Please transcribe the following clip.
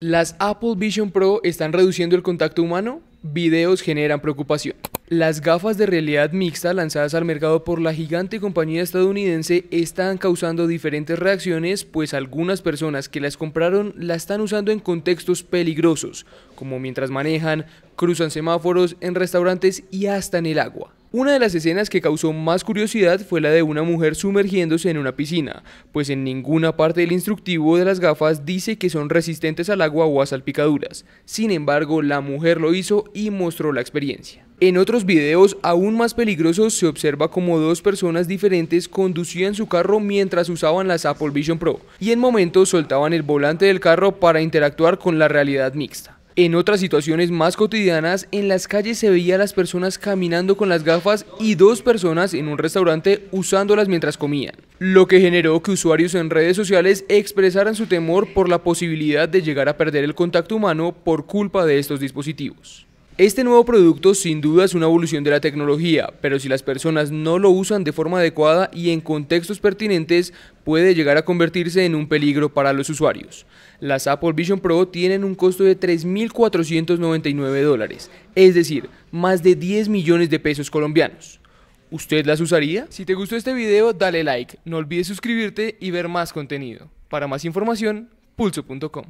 Las Apple Vision Pro están reduciendo el contacto humano. Videos generan preocupación. Las gafas de realidad mixta lanzadas al mercado por la gigante compañía estadounidense están causando diferentes reacciones, pues algunas personas que las compraron la están usando en contextos peligrosos, como mientras manejan, cruzan semáforos, en restaurantes y hasta en el agua. Una de las escenas que causó más curiosidad fue la de una mujer sumergiéndose en una piscina, pues en ninguna parte del instructivo de las gafas dice que son resistentes al agua o a salpicaduras. Sin embargo, la mujer lo hizo y mostró la experiencia. En otros videos aún más peligrosos se observa como dos personas diferentes conducían su carro mientras usaban las Apple Vision Pro y en momentos soltaban el volante del carro para interactuar con la realidad mixta. En otras situaciones más cotidianas, en las calles se veía a las personas caminando con las gafas y dos personas en un restaurante usándolas mientras comían, lo que generó que usuarios en redes sociales expresaran su temor por la posibilidad de llegar a perder el contacto humano por culpa de estos dispositivos. Este nuevo producto sin duda es una evolución de la tecnología, pero si las personas no lo usan de forma adecuada y en contextos pertinentes, puede llegar a convertirse en un peligro para los usuarios. Las Apple Vision Pro tienen un costo de 3.499 dólares, es decir, más de 10 millones de pesos colombianos. ¿Usted las usaría? Si te gustó este video, dale like, no olvides suscribirte y ver más contenido. Para más información, pulso.com.